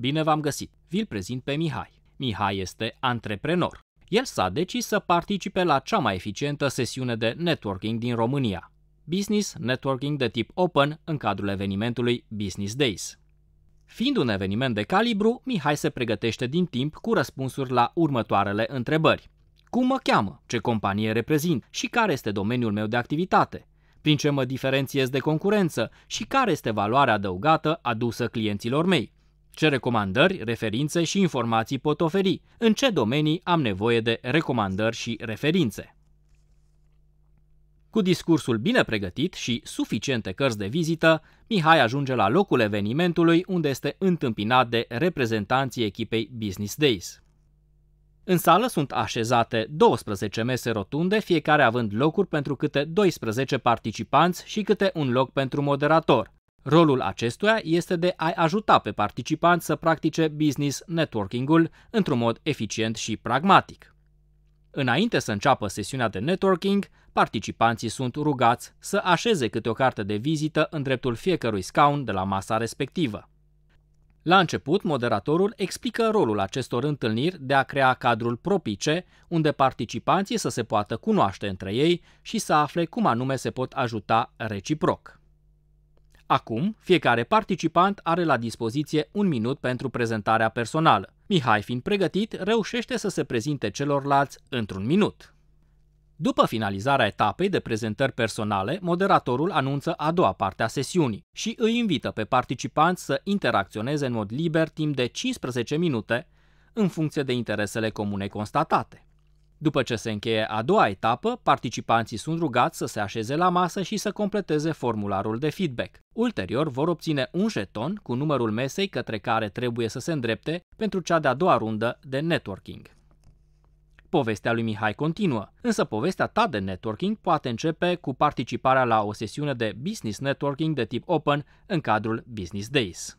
Bine v-am găsit! Vi-l prezint pe Mihai. Mihai este antreprenor. El s-a decis să participe la cea mai eficientă sesiune de networking din România, Business Networking de tip Open în cadrul evenimentului Business Days. Fiind un eveniment de calibru, Mihai se pregătește din timp cu răspunsuri la următoarele întrebări. Cum mă cheamă? Ce companie reprezint? Și care este domeniul meu de activitate? Prin ce mă diferențiez de concurență? Și care este valoarea adăugată adusă clienților mei? Ce recomandări, referințe și informații pot oferi? În ce domenii am nevoie de recomandări și referințe? Cu discursul bine pregătit și suficiente cărți de vizită, Mihai ajunge la locul evenimentului unde este întâmpinat de reprezentanții echipei Business Days. În sală sunt așezate 12 mese rotunde, fiecare având locuri pentru câte 12 participanți și câte un loc pentru moderator. Rolul acestuia este de a ajuta pe participanți să practice business networking-ul într-un mod eficient și pragmatic. Înainte să înceapă sesiunea de networking, participanții sunt rugați să așeze câte o carte de vizită în dreptul fiecărui scaun de la masa respectivă. La început, moderatorul explică rolul acestor întâlniri de a crea cadrul propice, unde participanții să se poată cunoaște între ei și să afle cum anume se pot ajuta reciproc. Acum, fiecare participant are la dispoziție un minut pentru prezentarea personală. Mihai, fiind pregătit, reușește să se prezinte celorlalți într-un minut. După finalizarea etapei de prezentări personale, moderatorul anunță a doua parte a sesiunii și îi invită pe participanți să interacționeze în mod liber timp de 15 minute, în funcție de interesele comune constatate. După ce se încheie a doua etapă, participanții sunt rugați să se așeze la masă și să completeze formularul de feedback. Ulterior vor obține un jeton cu numărul mesei către care trebuie să se îndrepte pentru cea de-a doua rundă de networking. Povestea lui Mihai continuă, însă povestea ta de networking poate începe cu participarea la o sesiune de business networking de tip open în cadrul Business Days.